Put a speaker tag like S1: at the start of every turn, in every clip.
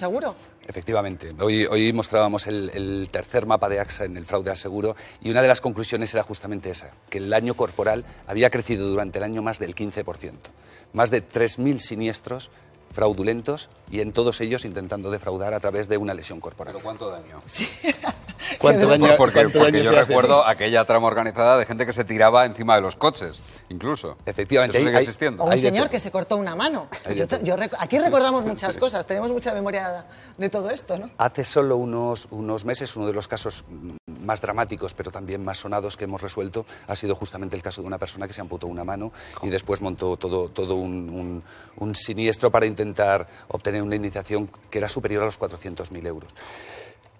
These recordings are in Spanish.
S1: seguro.
S2: Efectivamente. Hoy, hoy mostrábamos el, el, tercer mapa de AXA en el fraude al seguro y una de las conclusiones era justamente esa, que el daño corporal había crecido durante el año más del 15%. Más de 3.000 siniestros fraudulentos y en todos ellos intentando defraudar a través de una lesión corporal. ¿Pero cuánto daño? Sí. ¿Cuánto daño, porque, yo
S3: recuerdo aquella trama organizada de gente que se tiraba encima de los coches, incluso. Efectivamente. sigue existiendo.
S2: un señor que
S1: se cortó una mano. aquí recordamos muchas cosas, tenemos mucha memoria de todo esto, ¿no?
S2: Hace solo unos, unos meses uno de los casos más dramáticos, pero también más sonados que hemos resuelto ha sido justamente el caso de una persona que se amputó una mano y después montó todo, todo un, un, un siniestro para intentar obtener una iniciación que era superior a los 400.000 euros.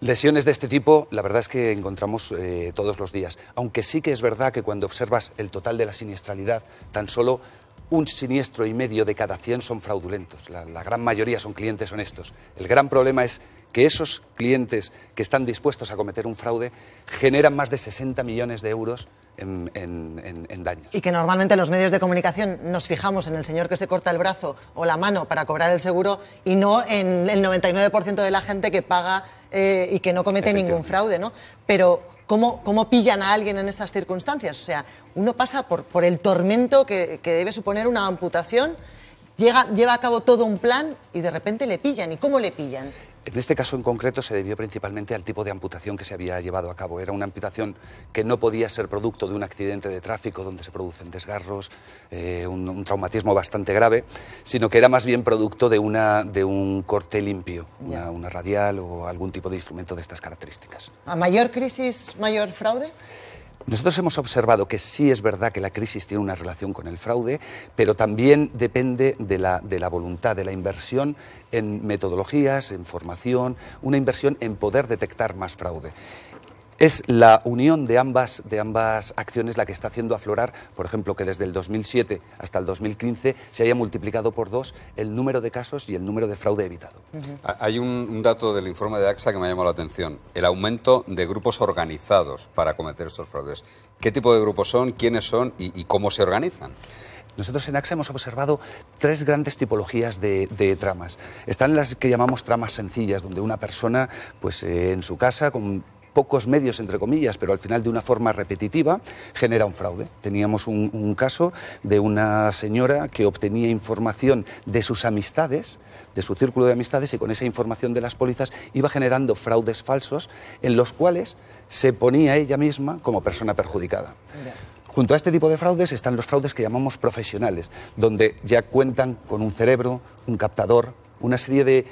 S2: Lesiones de este tipo, la verdad es que encontramos eh, todos los días, aunque sí que es verdad que cuando observas el total de la siniestralidad, tan solo un siniestro y medio de cada 100 son fraudulentos, la, la, gran mayoría son clientes honestos. El gran problema es que esos clientes que están dispuestos a cometer un fraude generan más de 60 millones de euros en,
S1: Y que normalmente los medios de comunicación nos fijamos en el señor que se corta el brazo o la mano para cobrar el seguro y no en el 99% de la gente que paga eh, y que no comete ningún fraude, Pero ¿Cómo, pillan a alguien en estas circunstancias? O sea, uno pasa por, el tormento que, debe suponer una amputación, lleva a cabo todo un plan y de repente le pillan. ¿Y cómo le pillan?
S2: En este caso en concreto se debió principalmente al tipo de amputación que se había llevado a cabo. Era una amputación que no podía ser producto de un accidente de tráfico donde se producen desgarros, eh, un, traumatismo bastante grave, sino que era más bien producto de, una, de un corte limpio, una, una radial o algún tipo de instrumento de estas características.
S1: ¿A mayor crisis, mayor fraude?
S2: Nosotros hemos observado que sí es verdad que la crisis tiene una relación con el fraude, pero también depende de la, de la voluntad, de la inversión en metodologías, en formación, una inversión en poder detectar más fraude. Es la unión de ambas, de ambas acciones la que está haciendo aflorar, por ejemplo, que desde el 2007 hasta el 2015 se haya multiplicado por dos el número de casos y el número de fraude evitado.
S3: Hay un, dato del informe de AXA que me ha llamado la atención, el aumento de grupos organizados para
S2: cometer estos fraudes. ¿Qué tipo de grupos son, quiénes son y, cómo se organizan? Nosotros en AXA hemos observado tres grandes tipologías de, tramas. Están las que llamamos tramas sencillas, donde una persona, pues eh, en su casa, con pocos medios, entre comillas, pero al final de una forma repetitiva, genera un fraude. Teníamos un, caso de una señora que obtenía información de sus amistades, de su círculo de amistades, y con esa información de las pólizas iba generando fraudes falsos en los cuales se ponía ella misma como persona perjudicada. Junto a este tipo de fraudes están los fraudes que llamamos profesionales, donde ya cuentan con un cerebro, un captador, una serie de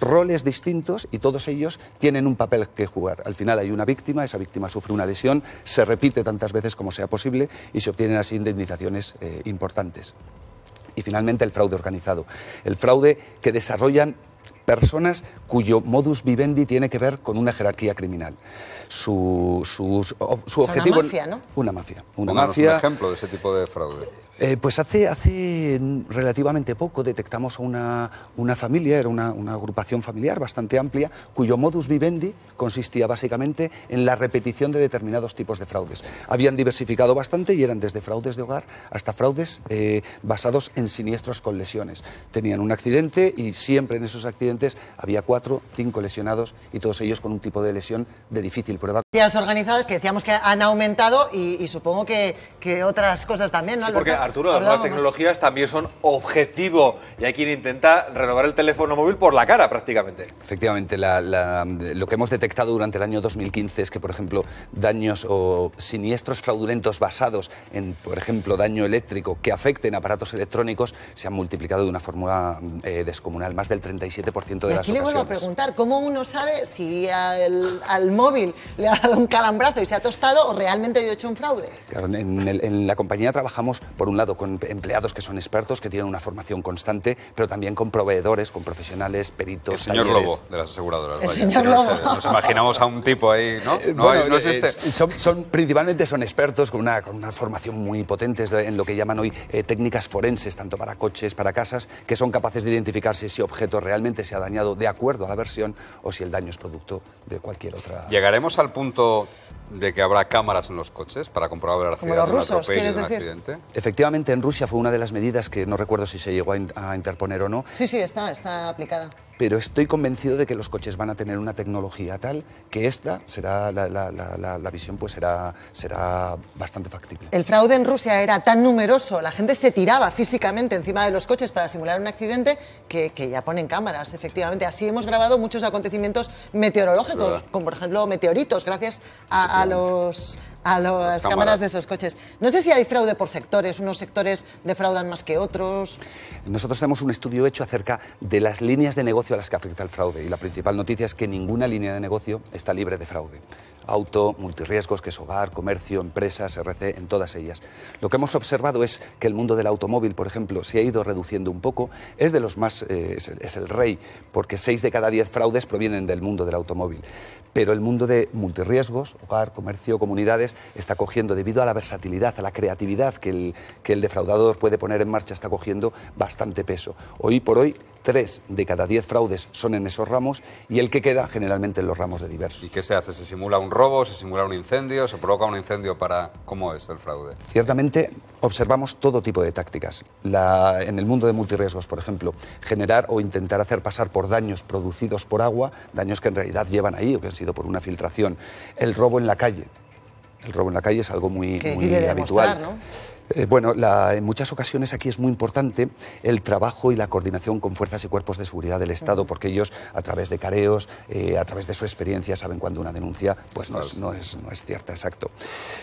S2: roles distintos y todos ellos tienen un papel que jugar. Al final hay una víctima, esa víctima sufre una lesión, se repite tantas veces como sea posible y se obtienen así indemnizaciones eh, importantes. Y finalmente el fraude organizado. El fraude que desarrollan personas cuyo modus vivendi tiene que ver con una jerarquía criminal. Su, objetivo... Una mafia, Una mafia. Una mafia. ejemplo
S3: de ese tipo de fraude.
S2: Eh, pues hace, hace relativamente poco detectamos una, una familia, era una, agrupación familiar bastante amplia, cuyo modus vivendi consistía básicamente en la repetición de determinados tipos de fraudes. Habían diversificado bastante y eran desde fraudes de hogar hasta fraudes eh, basados en siniestros con lesiones. Tenían un accidente y siempre en esos accidentes había cuatro, cinco lesionados y todos ellos con un tipo de lesión de difícil prueba.
S1: Las organizadas que decíamos que han aumentado y, supongo que, que, otras cosas también, ¿no? las nuevas tecnologías
S3: también son objetivo y hay quien intenta renovar el teléfono móvil por la cara prácticamente.
S2: Efectivamente, lo que hemos detectado durante el año 2015 es que, por ejemplo, daños o siniestros fraudulentos basados en, por ejemplo, daño eléctrico que afecten aparatos electrónicos se han multiplicado de una fórmula eh, descomunal, más del 37% de las ocasiones. Aquí le vuelvo a
S1: preguntar, ¿cómo uno sabe si al, móvil le ha dado un calambrazo y se ha tostado o realmente ha he hecho un fraude?
S2: en la compañía trabajamos, por un lado, con empleados que son expertos, que tienen una formación constante, pero también con proveedores, con profesionales, peritos. El señor Lobo
S3: de las aseguradoras. El señor Lobo. nos imaginamos a un tipo ahí, ¿no? Eh, este.
S2: eh, son, principalmente son expertos con una, formación muy potente en lo que llaman hoy eh, técnicas forenses, tanto para coches, para casas, que son capaces de identificar si ese objeto realmente se ha dañado de acuerdo a la versión o si el daño es producto de cualquier otra.
S3: Llegaremos al punto de que habrá cámaras en los coches para comprobar
S1: la velocidad de un
S2: Efectivamente, en Rusia fue una de las medidas que no recuerdo si se llegó a, a interponer o no.
S1: Sí, sí, está, está aplicada
S2: pero estoy convencido de que los coches van a tener una tecnología tal que esta será la, visión pues será, será bastante factible.
S1: El fraude en Rusia era tan numeroso, la gente se tiraba físicamente encima de los coches para simular un accidente que, ya ponen cámaras, efectivamente. Así hemos grabado muchos acontecimientos meteorológicos, como por ejemplo meteoritos, gracias a, los, a las cámaras de esos coches. No sé si hay fraude por sectores, unos sectores defraudan más que otros.
S2: Nosotros tenemos un estudio hecho acerca de las líneas de negocio a las que afecta el fraude y la principal noticia es que ninguna línea de negocio está libre de fraude. Auto, multirriesgos, que es hogar, comercio, empresas, RC, en todas ellas. Lo que hemos observado es que el mundo del automóvil, por ejemplo, se ha ido reduciendo un poco, es de los más, eh, es, el, rey, porque 6 de cada 10 fraudes provienen del mundo del automóvil. Pero el mundo de multirriesgos, hogar, comercio, comunidades, está cogiendo, debido a la versatilidad, a la creatividad que el, que el defraudador puede poner en marcha, está cogiendo bastante peso. Hoy por hoy, 3 de cada 10 fraudes son en esos ramos y el que queda generalmente en los ramos de diversos. ¿Y qué se hace? ¿Se simula un robo?
S3: ¿Se simula un incendio? ¿Se provoca un incendio para...? ¿Cómo es el fraude?
S2: Ciertamente observamos todo tipo de tácticas. La, en el mundo de multirriesgos, por ejemplo, generar o intentar hacer pasar por daños producidos por agua, daños que en realidad llevan ahí o que han sido por una filtración. El robo en la calle. El robo en la calle es algo muy, habitual. Eh, bueno, la, en muchas ocasiones aquí es muy importante el trabajo y la coordinación con fuerzas y cuerpos de seguridad del Estado, porque ellos, a través de careos, eh, a través de su experiencia, saben cuando una denuncia pues no es, no es, cierta, exacto.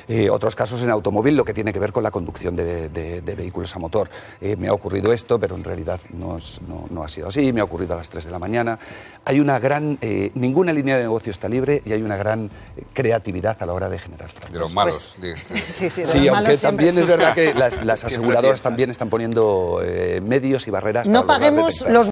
S2: Eh, otros casos en automóvil, lo que tiene que ver con la conducción de, vehículos a motor. me ha ocurrido esto, pero en realidad no, ha sido así, me ha ocurrido a las 3 de la mañana. Hay una gran. ninguna línea de negocio está libre y hay una gran creatividad a la hora de generar fraudes. malos. Pues,
S1: sí, sí, aunque también es verdad
S2: las, aseguradoras también están poniendo eh, medios y barreras. No paguemos los